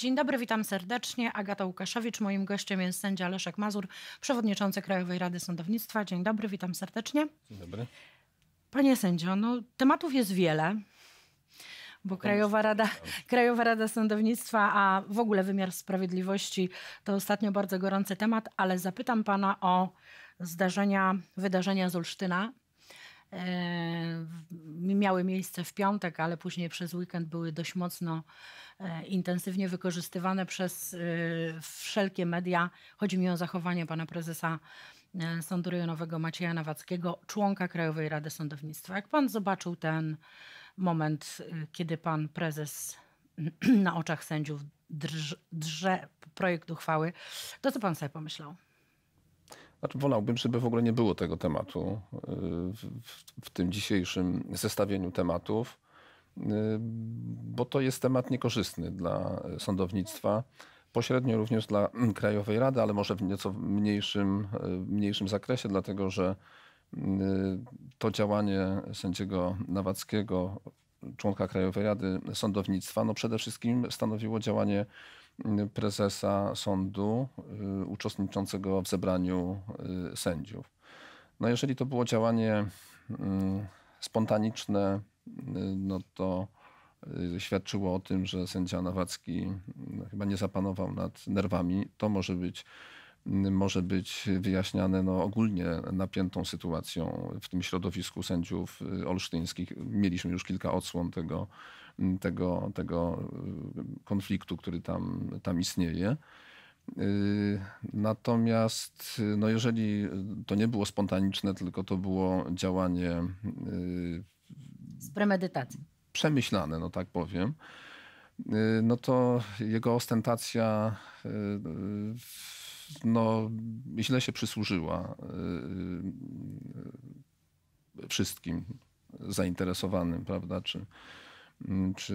Dzień dobry, witam serdecznie. Agata Łukaszewicz, moim gościem jest sędzia Leszek Mazur, przewodniczący Krajowej Rady Sądownictwa. Dzień dobry, witam serdecznie. Dzień dobry. Panie sędzio, no, tematów jest wiele, bo Krajowa Rada, Krajowa Rada Sądownictwa, a w ogóle wymiar sprawiedliwości to ostatnio bardzo gorący temat, ale zapytam pana o zdarzenia, wydarzenia z Olsztyna, E, miały miejsce w piątek, ale później przez weekend były dość mocno e, intensywnie wykorzystywane przez e, wszelkie media. Chodzi mi o zachowanie pana prezesa Sądu Rejonowego Macieja Nawackiego, członka Krajowej Rady Sądownictwa. Jak pan zobaczył ten moment, kiedy pan prezes na oczach sędziów drze, projekt uchwały, to co pan sobie pomyślał? Znaczy, wolałbym, żeby w ogóle nie było tego tematu y, w, w tym dzisiejszym zestawieniu tematów, y, bo to jest temat niekorzystny dla sądownictwa pośrednio również dla Krajowej Rady, ale może w nieco mniejszym, y, mniejszym zakresie, dlatego że to działanie sędziego Nawackiego, członka Krajowej Rady Sądownictwa, no przede wszystkim stanowiło działanie prezesa sądu y, uczestniczącego w zebraniu y, sędziów. No jeżeli to było działanie y, spontaniczne, no to świadczyło o tym, że sędzia Nawacki chyba nie zapanował nad nerwami. To może być może być wyjaśniane no, ogólnie napiętą sytuacją w tym środowisku sędziów y, olsztyńskich. Mieliśmy już kilka odsłon tego, mm, tego, tego y, konfliktu, który tam, tam istnieje. Y, natomiast no jeżeli to nie było spontaniczne, tylko to było działanie z premedytacji. Przemyślane, no tak powiem. No to jego ostentacja w no, źle się przysłużyła y, y, wszystkim zainteresowanym, prawda? Czy, Mm, czy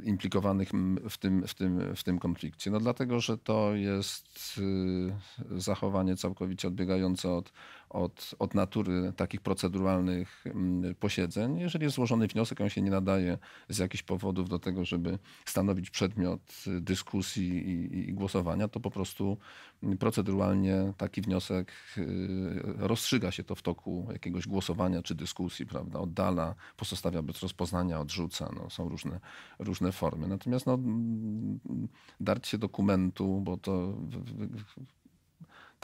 y, implikowanych w tym, w tym, w tym konflikcie. No dlatego, że to jest y, zachowanie całkowicie odbiegające od, od, od natury takich proceduralnych posiedzeń. Jeżeli jest złożony wniosek, on się nie nadaje z jakichś powodów do tego, żeby stanowić przedmiot y, dyskusji i, i głosowania, to po prostu proceduralnie taki wniosek rozstrzyga się to w toku jakiegoś głosowania czy dyskusji, prawda? Oddala, pozostawia bez rozpoznania, odrzuca. No, są różne, różne formy. Natomiast no, mm, darcie dokumentu, bo to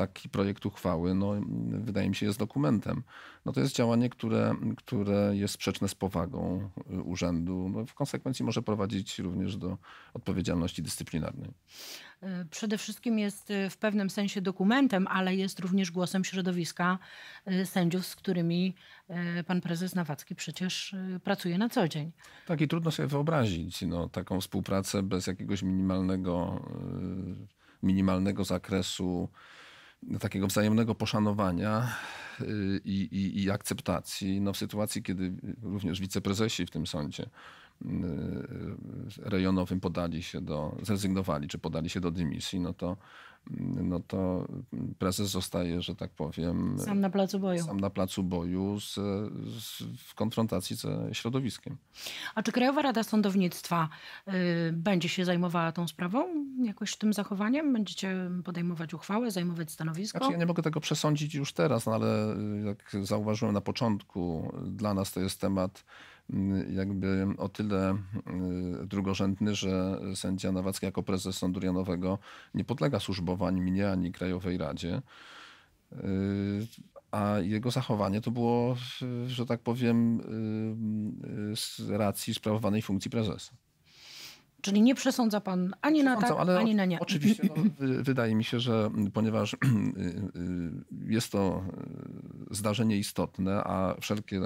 taki projekt uchwały, no, wydaje mi się, jest dokumentem. No to jest działanie, które, które jest sprzeczne z powagą y, urzędu. No, w konsekwencji może prowadzić również do odpowiedzialności dyscyplinarnej. E, przede wszystkim jest y, w pewnym sensie dokumentem, ale jest również głosem środowiska y, sędziów, z którymi pan prezes Nawacki przecież pracuje na co dzień. Tak i trudno sobie wyobrazić no, taką współpracę bez jakiegoś minimalnego minimalnego zakresu takiego wzajemnego poszanowania y, i, i, i akceptacji. No w sytuacji, kiedy również wiceprezesi w tym sądzie y, rejonowym podali się do, zrezygnowali czy podali się do dymisji, no to no to prezes zostaje, że tak powiem. Sam na placu boju. Sam na placu boju z, z, w konfrontacji ze środowiskiem. A czy Krajowa Rada Sądownictwa y, będzie się zajmowała tą sprawą? Jakoś tym zachowaniem? Będziecie podejmować uchwałę, zajmować stanowisko? Znaczy, ja nie mogę tego przesądzić już teraz, no ale y, jak zauważyłem na początku, dla nas to jest temat Y, jakby o tyle y, drugorzędny, że sędzia Nawacki jako prezes Sądu Rejonowego nie podlega służbowo ani mnie, ani Krajowej Radzie. Y, a jego zachowanie to było, że tak powiem, z racji sprawowanej funkcji prezesa. Czyli nie przesądza pan ani na tak, ani na nie. Oczywiście no, wydaje mi się, że ponieważ jest to zdarzenie istotne, a wszelkie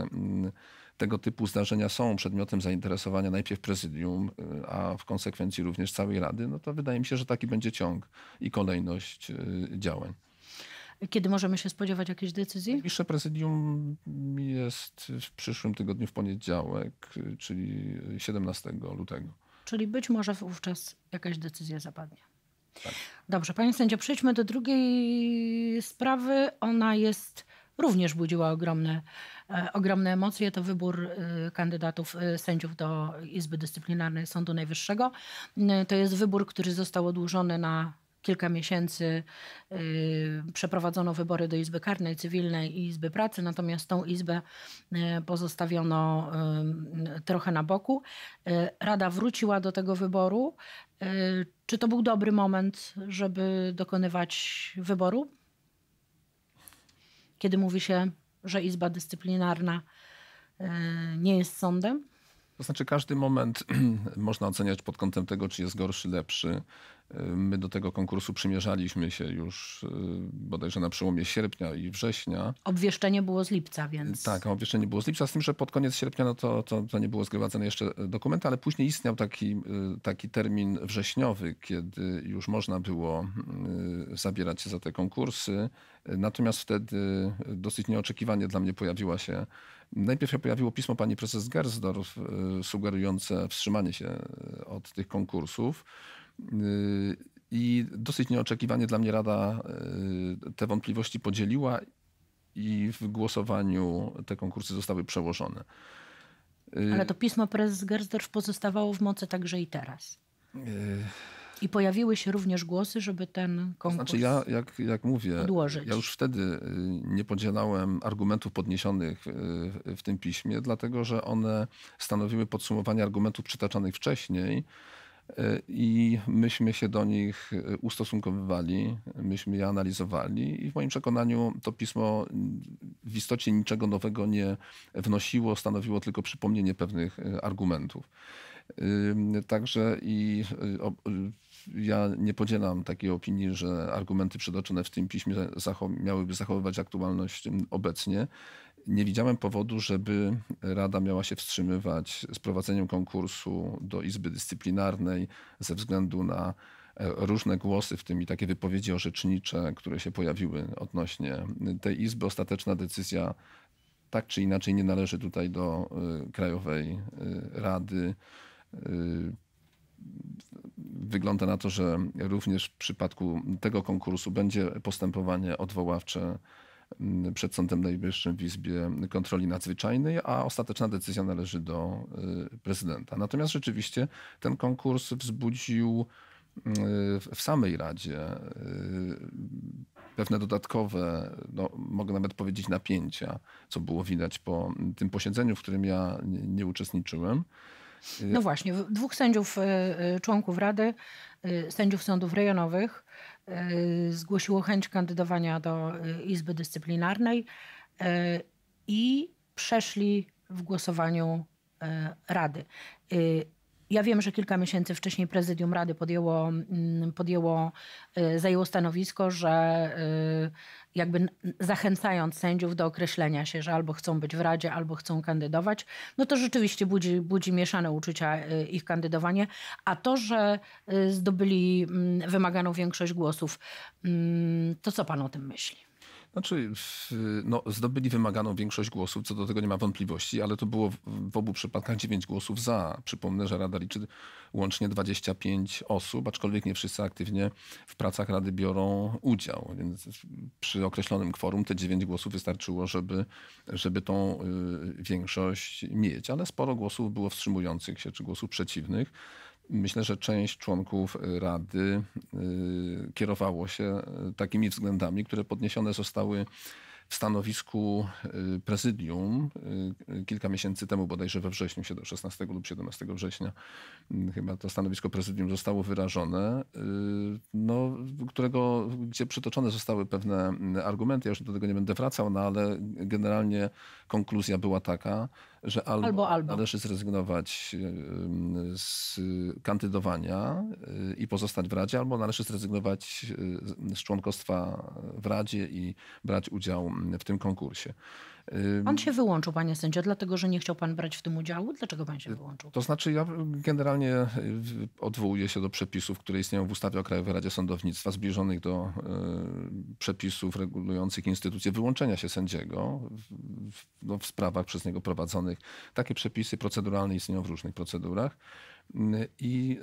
tego typu zdarzenia są przedmiotem zainteresowania najpierw prezydium, y, a w konsekwencji również całej Rady, no to wydaje mi się, że taki będzie ciąg i kolejność y, działań. Kiedy możemy się spodziewać jakiejś decyzji? Najbliższe prezydium jest w przyszłym tygodniu w poniedziałek, y, czyli 17 lutego. Czyli być może wówczas jakaś decyzja zapadnie. Tak. Dobrze, panie sędzio, przejdźmy do drugiej sprawy. Ona jest również budziła ogromne, e, ogromne emocje. To wybór y, kandydatów y, sędziów do Izby Dyscyplinarnej Sądu Najwyższego. Y, to jest wybór, który został odłożony na kilka miesięcy przeprowadzono wybory do Izby Karnej, Cywilnej i Izby Pracy, natomiast tą Izbę pozostawiono trochę na boku. Rada wróciła do tego wyboru. Czy to był dobry moment, żeby dokonywać wyboru? kiedy mówi się, że Izba Dyscyplinarna e, nie jest sądem? To znaczy, każdy moment można oceniać pod kątem tego, czy jest gorszy, lepszy. My do tego konkursu przymierzaliśmy się już y, bodajże na przełomie sierpnia i września. Obwieszczenie było z lipca, więc. Tak, obwieszczenie było z lipca, z tym, że pod koniec sierpnia no to, to, to nie było zgromadzone jeszcze dokumenty, ale później istniał taki, y, taki termin wrześniowy, kiedy już można było y, zabierać się za te konkursy. Natomiast wtedy dosyć nieoczekiwanie dla mnie pojawiła się. Najpierw się pojawiło pismo pani prezes Gersdorf sugerujące wstrzymanie się od tych konkursów. Y, I dosyć nieoczekiwanie dla mnie Rada y, te wątpliwości podzieliła i w głosowaniu te konkursy zostały przełożone. Y, Ale to pismo prezes Gersdorf pozostawało w mocy także i teraz. I pojawiły się również głosy, żeby ten konkurs Znaczy ja, jak, jak mówię, odłożyć. ja już wtedy nie podzielałem argumentów podniesionych w tym piśmie, dlatego że one stanowiły podsumowanie argumentów przytaczanych wcześniej, E, i myśmy się do nich e, ustosunkowywali, myśmy je analizowali i w moim przekonaniu to pismo w istocie niczego nowego nie wnosiło, stanowiło tylko przypomnienie pewnych e, argumentów. Także i ja nie podzielam takiej opinii, że argumenty przytoczone w tym piśmie zachow miałyby zachowywać aktualność obecnie nie widziałem powodu, żeby Rada miała się wstrzymywać z prowadzeniem konkursu do Izby Dyscyplinarnej ze względu na e, różne głosy, w tym i takie wypowiedzi orzecznicze, które się pojawiły odnośnie tej Izby. Ostateczna decyzja tak czy inaczej nie należy tutaj do e, Krajowej e, Rady. Wygląda na to, że również w przypadku tego konkursu będzie postępowanie odwoławcze Mm, przed Sądem Najwyższym w Izbie Kontroli Nadzwyczajnej, a ostateczna decyzja należy do y, prezydenta. Natomiast rzeczywiście ten konkurs wzbudził y, w samej Radzie y, pewne dodatkowe, no, mogę nawet powiedzieć, napięcia, co było widać po tym posiedzeniu, w którym ja nie uczestniczyłem. No właśnie, dwóch sędziów, członków Rady Y, sędziów sądów rejonowych y, zgłosiło chęć kandydowania do y, Izby Dyscyplinarnej i przeszli w głosowaniu Rady. Ja wiem, że kilka miesięcy wcześniej prezydium Rady podjęło, mm, podjęło y, zajęło stanowisko, że y, jakby zachęcając sędziów do określenia się, że albo chcą być w Radzie, albo chcą kandydować, no to rzeczywiście budzi, budzi mieszane uczucia y, ich kandydowanie. A to, że zdobyli mm, wymaganą większość głosów, mm, to co pan o tym myśli? Znaczy, no, zdobyli wymaganą większość głosów, co do tego nie ma wątpliwości, ale to było w obu przypadkach 9 głosów za. Przypomnę, że Rada liczy łącznie 25 osób, aczkolwiek nie wszyscy aktywnie w pracach Rady biorą udział, więc przy określonym kworum te 9 głosów wystarczyło, żeby, żeby tą y, większość mieć, ale sporo głosów było wstrzymujących się czy głosów przeciwnych. Myślę, że część członków y, Rady y, kierowało się y, takimi względami, które podniesione zostały w stanowisku prezydium kilka miesięcy temu, bodajże we wrześniu, 16 lub 17 września, chyba to stanowisko prezydium zostało wyrażone, no, którego, gdzie przytoczone zostały pewne argumenty. Ja już do tego nie będę wracał, no, ale generalnie konkluzja była taka, że albo, albo, albo. należy zrezygnować y, y, z kandydowania y, i pozostać w Radzie, albo należy zrezygnować z członkostwa w Radzie i brać udział w tym konkursie. Pan się wyłączył, panie sędzio, dlatego że nie chciał pan brać w tym udziału? Dlaczego pan się wyłączył? To znaczy, ja generalnie odwołuję się do przepisów, które istnieją w ustawie o Krajowej Radzie Sądownictwa, zbliżonych do przepisów regulujących instytucję wyłączenia się sędziego w, no, w sprawach przez niego prowadzonych takie przepisy proceduralne istnieją w różnych procedurach. Mm, I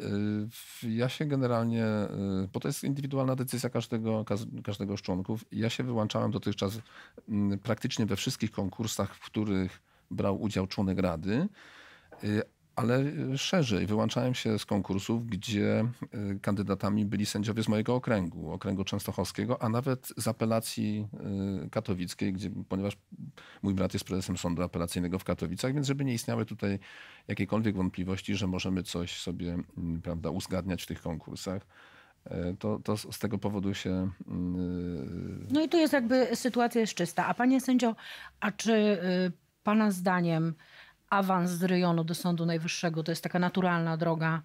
y, ja się generalnie, y, bo to jest indywidualna decyzja każdego, każdego z członków, ja się wyłączałem dotychczas mm, praktycznie we wszystkich konkursach, w których brał udział członek rady, y, ale e, szerzej. Wyłączałem się z konkursów, gdzie e, kandydatami byli sędziowie z mojego okręgu, okręgu częstochowskiego, a nawet z apelacji e, katowickiej, gdzie, ponieważ mój brat jest prezesem sądu apelacyjnego w Katowicach, więc żeby nie istniały tutaj jakiekolwiek wątpliwości, że możemy coś sobie prawda, uzgadniać w tych konkursach. To, to z tego powodu się. No i tu jest jakby sytuacja jest czysta. A panie sędzio, a czy pana zdaniem awans z rejonu do Sądu Najwyższego to jest taka naturalna droga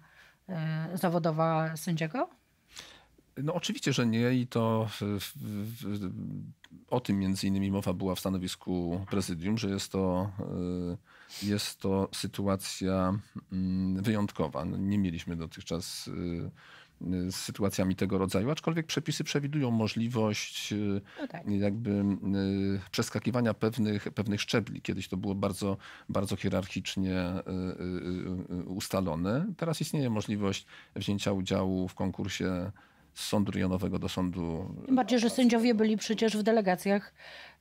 e, zawodowa sędziego? No oczywiście, że nie i to o tym między innymi mowa była w stanowisku prezydium, że jest to, e, jest to sytuacja mm, wyjątkowa. No, nie mieliśmy dotychczas e, Y, z sytuacjami tego rodzaju, aczkolwiek przepisy przewidują możliwość y, no tak. jakby y, przeskakiwania pewnych, pewnych szczebli. Kiedyś to było bardzo, bardzo hierarchicznie ustalone. Teraz istnieje możliwość wzięcia udziału w konkursie z sądu rejonowego do sądu. Tym bardziej, że sędziowie byli przecież w delegacjach,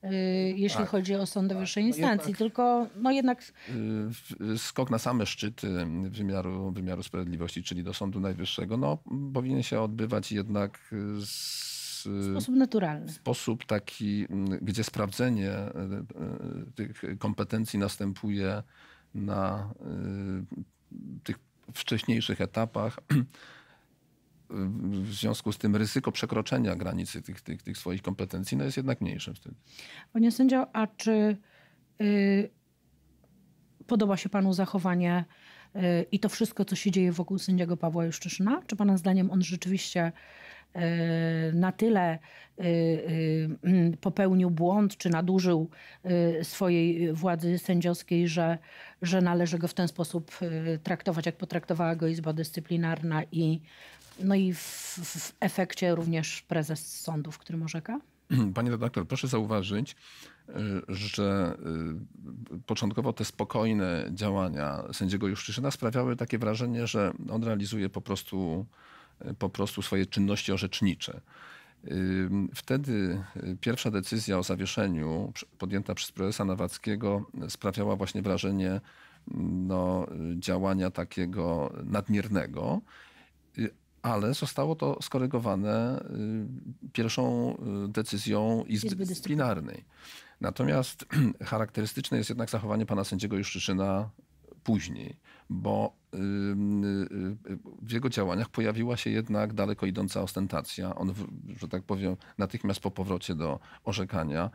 yy, jeśli tak. chodzi o sądy tak. wyższej instancji, no jednak, tylko no jednak. Yy, skok na same szczyty wymiaru, wymiaru sprawiedliwości, czyli do sądu najwyższego, no, powinien się odbywać jednak z sposób naturalny. Sposób taki, gdzie sprawdzenie y, y, tych kompetencji następuje na y, tych wcześniejszych etapach w związku z tym ryzyko przekroczenia granicy tych, tych, tych swoich kompetencji no jest jednak mniejsze wtedy. Panie sędzio, a czy yy, podoba się panu zachowanie yy, i to wszystko, co się dzieje wokół sędziego Pawła Juszczyszyna? Czy pana zdaniem on rzeczywiście E, na tyle e, e, mm, popełnił błąd czy nadużył swojej władzy sędziowskiej, że, że należy go w ten sposób traktować, jak potraktowała go Izba Dyscyplinarna i, no i w, w efekcie również prezes w który orzeka? Panie redaktor, proszę zauważyć, że początkowo te spokojne działania sędziego Juszczyszyna sprawiały takie wrażenie, że on realizuje po prostu po prostu swoje czynności orzecznicze. Wtedy y, pierwsza decyzja o zawieszeniu podjęta przez prezesa Nawackiego y, sprawiała właśnie wrażenie mm, no, y, działania takiego nadmiernego, ale zostało to skorygowane pierwszą decyzją Izby, Dyscyplinarnej. Natomiast charakterystyczne jest jednak zachowanie pana sędziego Juszczyszyna później, bo y, y, w jego działaniach pojawiła się jednak daleko idąca ostentacja. On, że tak powiem, natychmiast po powrocie do orzekania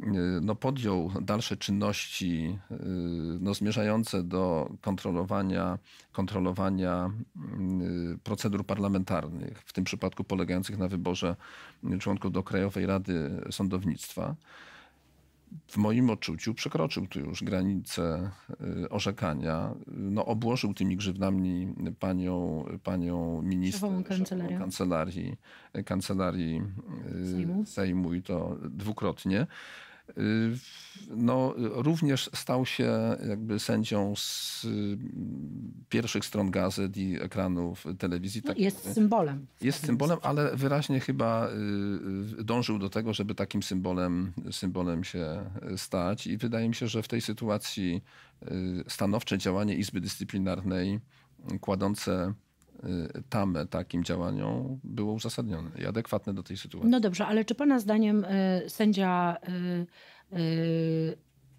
y, no, podjął dalsze czynności no, zmierzające do kontrolowania, kontrolowania procedur parlamentarnych, w tym przypadku polegających na wyborze członków do Krajowej Rady Sądownictwa w moim odczuciu przekroczył tu już granicę y, orzekania. No, obłożył tymi grzywnami panią, panią minister szefową kancelarii, kancelarii y, Sejmu. Sejmu i to dwukrotnie. Y, no, również stał się jakby sędzią z y, pierwszych stron gazet i ekranów telewizji. No, tak, jest symbolem. Jest symbolem, ale wyraźnie chyba y, dążył do tego, żeby takim symbolem, symbolem się stać i wydaje mi się, że w tej sytuacji stanowcze działanie Izby Dyscyplinarnej kładące Y, tam takim działaniom było uzasadnione i adekwatne do tej sytuacji. No dobrze, ale czy pana zdaniem y, sędzia, y,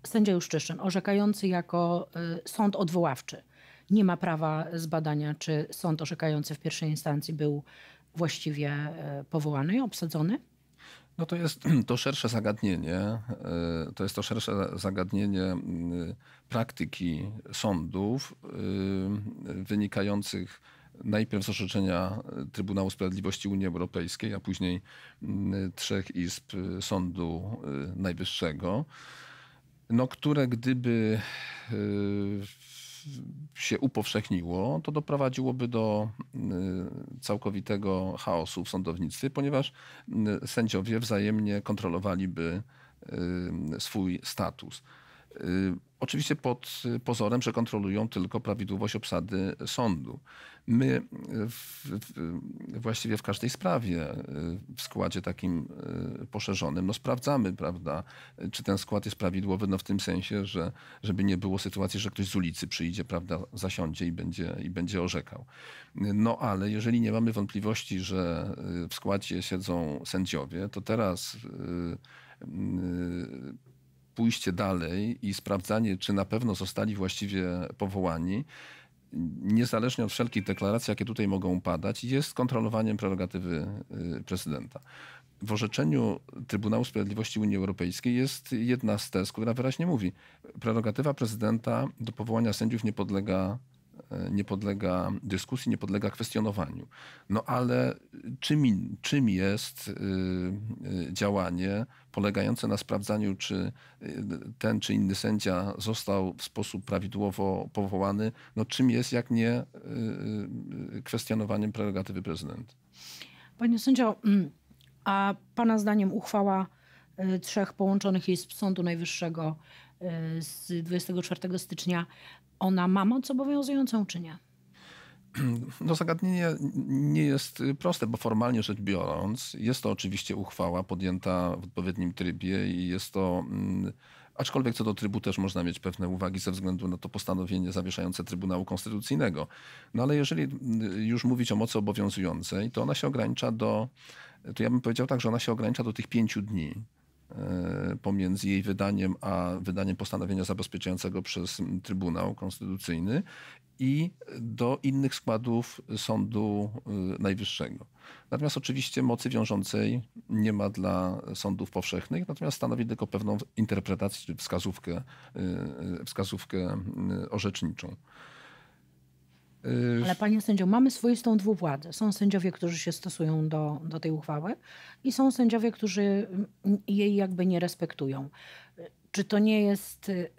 sędzia Juszczyszyn, orzekający jako sąd odwoławczy, nie ma prawa zbadania, czy sąd orzekający w pierwszej instancji był właściwie powołany, obsadzony? No to jest to szersze zagadnienie, to jest to szersze zagadnienie praktyki sądów wynikających najpierw z orzeczenia e, Trybunału Sprawiedliwości Unii Europejskiej, a później mm, trzech izb e, Sądu e, Najwyższego, no, które gdyby się upowszechniło, to doprowadziłoby do całkowitego chaosu w sądownictwie, ponieważ sędziowie wzajemnie kontrolowaliby swój status. Oczywiście pod pozorem, że kontrolują tylko prawidłowość obsady sądu. My e, w, w, właściwie w każdej sprawie e, w składzie takim e, poszerzonym no sprawdzamy, prawda, czy ten skład jest prawidłowy, no w tym sensie, że żeby nie było sytuacji, że ktoś z ulicy przyjdzie, prawda, zasiądzie i będzie, i będzie orzekał. No ale jeżeli nie mamy wątpliwości, że w składzie siedzą sędziowie, to teraz pójście dalej i sprawdzanie, czy na pewno zostali właściwie powołani, niezależnie od wszelkich deklaracji, jakie tutaj mogą padać, jest kontrolowaniem prerogatywy y, prezydenta. W orzeczeniu Trybunału Sprawiedliwości Unii Europejskiej jest jedna z tez, która wyraźnie mówi, prerogatywa prezydenta do powołania sędziów nie podlega nie podlega dyskusji, nie podlega kwestionowaniu. No ale czym, czym jest y, y, działanie polegające na sprawdzaniu, czy y, ten czy inny sędzia został w sposób prawidłowo powołany? No czym jest, jak nie kwestionowaniem prerogatywy prezydenta? Panie sędzio, mm, a pana zdaniem uchwała trzech połączonych izb Sądu Najwyższego Y, z 24 stycznia, ona ma moc obowiązującą czy nie? No zagadnienie nie jest proste, bo formalnie rzecz biorąc, jest to oczywiście uchwała podjęta w odpowiednim trybie i jest to. Mm, aczkolwiek co do trybu też można mieć pewne uwagi ze względu na to postanowienie zawieszające Trybunału Konstytucyjnego. No ale jeżeli mm, już mówić o mocy obowiązującej, to ona się ogranicza do, to ja bym powiedział tak, że ona się ogranicza do tych pięciu dni. E, pomiędzy jej wydaniem a wydaniem postanowienia zabezpieczającego przez Trybunał Konstytucyjny i do innych składów Sądu e, Najwyższego. Natomiast oczywiście mocy wiążącej nie ma dla sądów powszechnych, natomiast stanowi tylko pewną interpretację czy wskazówkę, e, wskazówkę orzeczniczą. Y, Ale panie sędzio, mamy swoistą dwuwładzę. Są sędziowie, którzy się stosują do, do tej uchwały i są sędziowie, którzy mm, jej jakby nie respektują. Czy to nie jest y,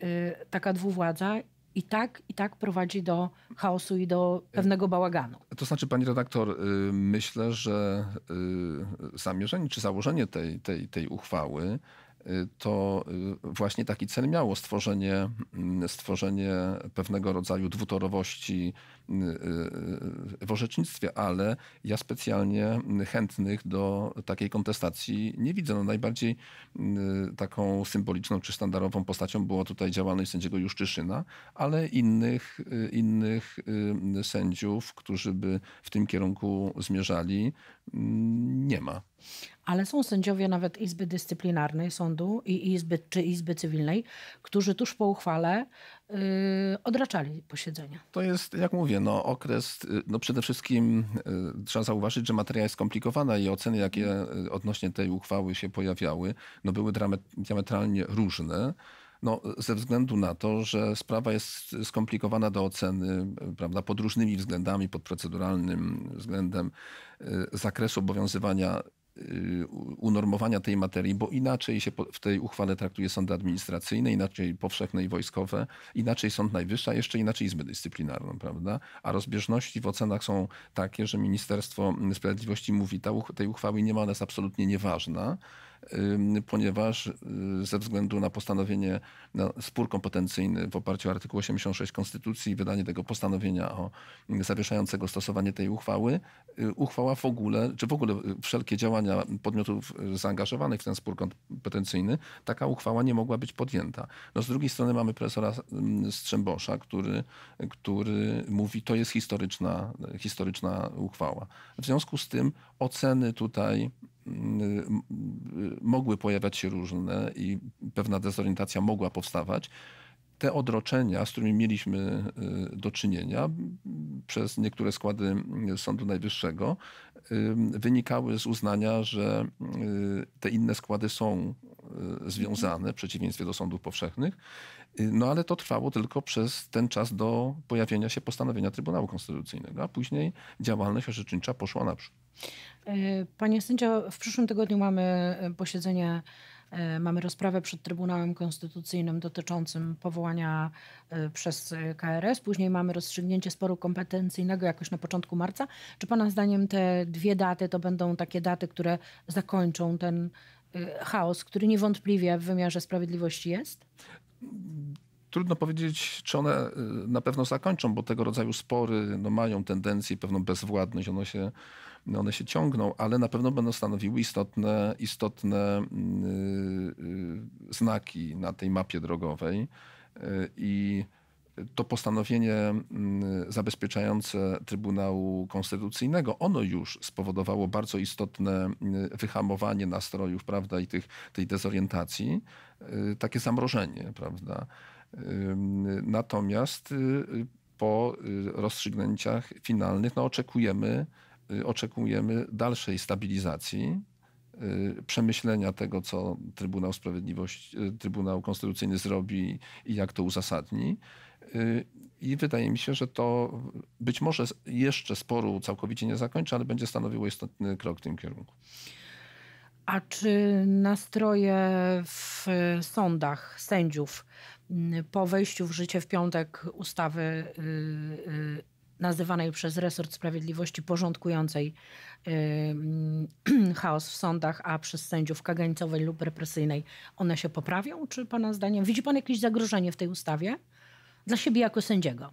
taka dwuwładza i tak, i tak prowadzi do chaosu i do pewnego bałaganu. To znaczy, pani redaktor, y, myślę, że zamierzenie czy założenie tej, tej, tej uchwały to y, właśnie taki cel miało stworzenie, mm, stworzenie pewnego rodzaju dwutorowości y, y, w orzecznictwie, ale ja specjalnie chętnych do takiej kontestacji nie widzę. No najbardziej taką symboliczną czy sztandarową postacią była tutaj działalność sędziego Juszczyszyna, ale innych, innych sędziów, którzy by w tym kierunku zmierzali, mm, nie ma ale są sędziowie nawet Izby Dyscyplinarnej Sądu i Izby, czy Izby Cywilnej, którzy tuż po uchwale yy, odraczali posiedzenia. To jest, jak mówię, no, okres, y, no przede wszystkim yy, trzeba zauważyć, że materia jest skomplikowana i oceny, jakie y, odnośnie tej uchwały się pojawiały, no, były diametralnie różne no, ze względu na to, że sprawa jest skomplikowana do oceny prawda, pod różnymi względami, pod proceduralnym względem y, zakresu obowiązywania Y, unormowania tej materii, bo inaczej się w tej uchwale traktuje sądy administracyjne, inaczej powszechne i wojskowe, inaczej Sąd Najwyższy, a jeszcze inaczej Izbę Dyscyplinarną, prawda? A rozbieżności w ocenach są takie, że Ministerstwo Sprawiedliwości mówi, ta, tej uchwały nie ma, ona jest absolutnie nieważna, ponieważ y, ze względu na postanowienie, na spór kompetencyjny w oparciu o artykuł 86 Konstytucji i wydanie tego postanowienia o mm, zawieszającego stosowanie tej uchwały, y, uchwała w ogóle, czy w ogóle y, wszelkie działania podmiotów zaangażowanych w ten spór kompetencyjny, taka uchwała nie mogła być podjęta. No z drugiej strony mamy profesora mm, Strzembosza, który, który mówi, to jest historyczna, historyczna uchwała. W związku z tym oceny tutaj mogły pojawiać się różne i pewna dezorientacja mogła powstawać, te odroczenia, z którymi mieliśmy y, do czynienia przez niektóre składy y, Sądu Najwyższego, y, wynikały z uznania, że te inne składy są związane w przeciwieństwie do sądów powszechnych. No ale to trwało tylko przez ten czas do pojawienia się postanowienia Trybunału Konstytucyjnego, a później działalność orzecznicza poszła naprzód. Panie sędzio, w przyszłym tygodniu mamy posiedzenie E, mamy rozprawę przed Trybunałem Konstytucyjnym dotyczącym powołania e, przez e, KRS. Później mamy rozstrzygnięcie sporu kompetencyjnego jakoś na początku marca. Czy Pana zdaniem te dwie daty to będą takie daty, które zakończą ten chaos, który niewątpliwie w wymiarze sprawiedliwości jest? Trudno powiedzieć, czy one na pewno zakończą, bo tego rodzaju spory no, mają tendencję pewną bezwładność. się one się ciągną, ale na pewno będą stanowiły istotne, istotne y, y, znaki na tej mapie drogowej y, i to postanowienie zabezpieczające Trybunału Konstytucyjnego, ono już spowodowało bardzo istotne wyhamowanie nastrojów prawda, i tych, tej dezorientacji, takie zamrożenie. Prawda. Natomiast po rozstrzygnięciach finalnych no, oczekujemy Y, oczekujemy dalszej stabilizacji, y, przemyślenia tego, co Trybunał Sprawiedliwości, y, Trybunał Konstytucyjny zrobi i jak to uzasadni. I wydaje mi się, że to być może jeszcze sporu całkowicie nie zakończy, ale będzie stanowiło istotny krok w tym kierunku. A czy nastroje w sądach sędziów po wejściu w życie w piątek ustawy nazywanej przez resort sprawiedliwości porządkującej chaos w sądach, a przez sędziów kagańcowej lub represyjnej, one się poprawią? Czy Pana zdaniem, widzi Pan jakieś zagrożenie w tej ustawie dla siebie jako sędziego?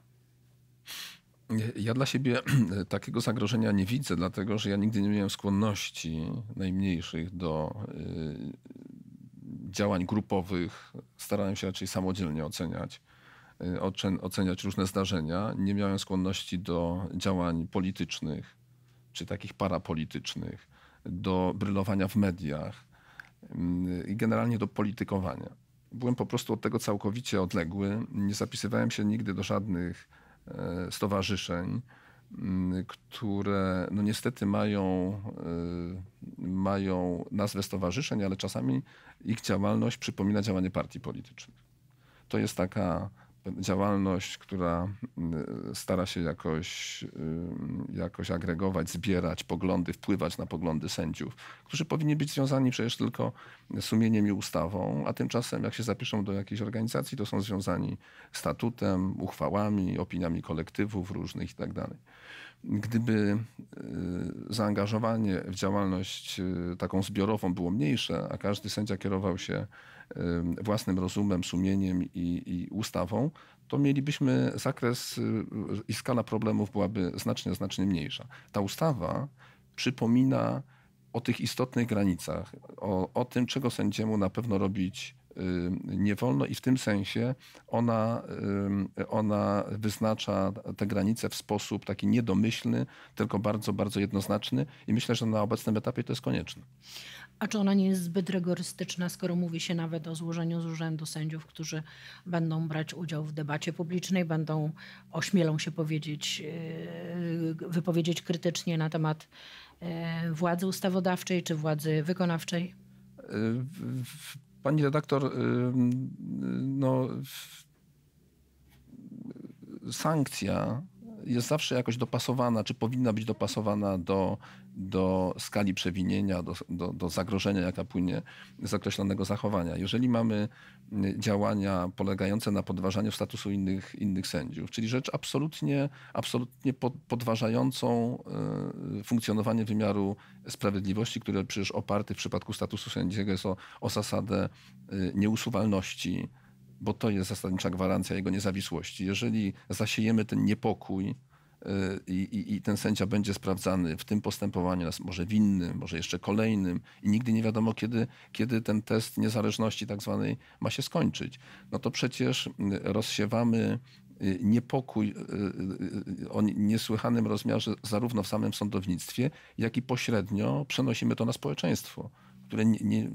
Ja dla siebie takiego zagrożenia nie widzę, dlatego że ja nigdy nie miałem skłonności najmniejszych do y, działań grupowych. Starałem się raczej samodzielnie oceniać Y, oceniać różne zdarzenia, nie miałem skłonności do działań politycznych czy takich parapolitycznych, do brylowania w mediach y, i generalnie do politykowania. Byłem po prostu od tego całkowicie odległy. Nie zapisywałem się nigdy do żadnych y, stowarzyszeń, które no niestety mają, mają nazwę stowarzyszeń, ale czasami ich działalność przypomina działanie partii politycznych. To jest taka działalność, która mm, stara się jakoś, y, jakoś agregować, zbierać poglądy, wpływać na poglądy sędziów, którzy powinni być związani przecież tylko sumieniem i ustawą, a tymczasem jak się zapiszą do jakiejś organizacji, to są związani statutem, uchwałami, opiniami kolektywów różnych itd. Tak Gdyby e, zaangażowanie w działalność e, taką zbiorową było mniejsze, a każdy sędzia kierował się e, własnym rozumem, sumieniem i, i ustawą, to mielibyśmy zakres i skala problemów byłaby znacznie, znacznie mniejsza. Ta ustawa przypomina o tych istotnych granicach, o, o tym, czego sędziemu na pewno robić Y, nie wolno i w tym sensie ona, y, ona wyznacza te granice w sposób taki niedomyślny, tylko bardzo, bardzo jednoznaczny i myślę, że na obecnym etapie to jest konieczne. A czy ona nie jest zbyt rygorystyczna, skoro mówi się nawet o złożeniu z urzędu sędziów, którzy będą brać udział w debacie publicznej, będą, ośmielą się powiedzieć, y, wypowiedzieć krytycznie na temat władzy ustawodawczej czy władzy wykonawczej? Pani redaktor, y, y, no, sankcja jest zawsze jakoś dopasowana, czy powinna być dopasowana do, do skali przewinienia, do, do, do zagrożenia, jaka płynie z określonego zachowania. Jeżeli mamy y, działania polegające na podważaniu statusu innych, innych sędziów, czyli rzecz absolutnie, absolutnie podważającą y, funkcjonowanie wymiaru sprawiedliwości, które przecież oparty w przypadku statusu sędziego jest o, o zasadę y, nieusuwalności bo to jest zasadnicza gwarancja jego niezawisłości. Jeżeli zasiejemy ten niepokój, y, i, i, i, ten sędzia będzie sprawdzany w tym postępowaniu, może w innym, może jeszcze kolejnym i nigdy nie wiadomo, kiedy, kiedy ten test niezależności tak zwanej ma się skończyć. No to przecież rozsiewamy y, niepokój y, o niesłychanym rozmiarze zarówno w samym sądownictwie, jak i pośrednio przenosimy to na społeczeństwo, które nie, nie,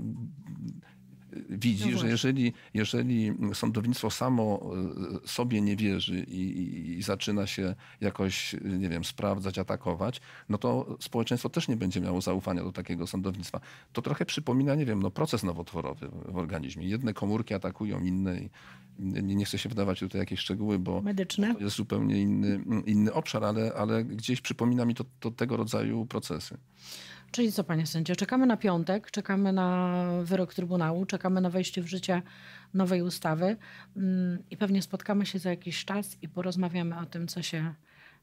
widzi, no że jeżeli, jeżeli sądownictwo samo e, sobie nie wierzy i, i, i, zaczyna się jakoś, nie wiem, sprawdzać, atakować, no to społeczeństwo też nie będzie miało zaufania do takiego sądownictwa. To trochę przypomina, nie wiem, no, proces nowotworowy w organizmie. Jedne komórki atakują inne i, nie, nie chcę się wdawać tutaj jakieś szczegóły, bo Medyczne. to jest zupełnie inny, inny obszar, ale, ale gdzieś przypomina mi to, to tego rodzaju procesy. Czyli co, panie sędzio, czekamy na piątek, czekamy na wyrok Trybunału, czekamy na wejście w życie nowej ustawy mm, i pewnie spotkamy się za jakiś czas i porozmawiamy o tym, co się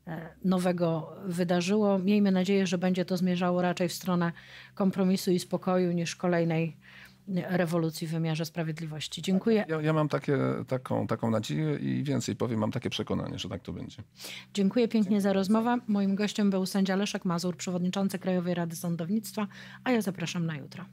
e, nowego wydarzyło. Miejmy nadzieję, że będzie to zmierzało raczej w stronę kompromisu i spokoju niż kolejnej rewolucji w wymiarze sprawiedliwości. Dziękuję. Ja, ja mam takie, taką, taką nadzieję i więcej powiem, mam takie przekonanie, że tak to będzie. Dziękuję pięknie Dziękuję. za rozmowę. Moim gościem był sędzia Leszek Mazur, przewodniczący Krajowej Rady Sądownictwa, a ja zapraszam na jutro.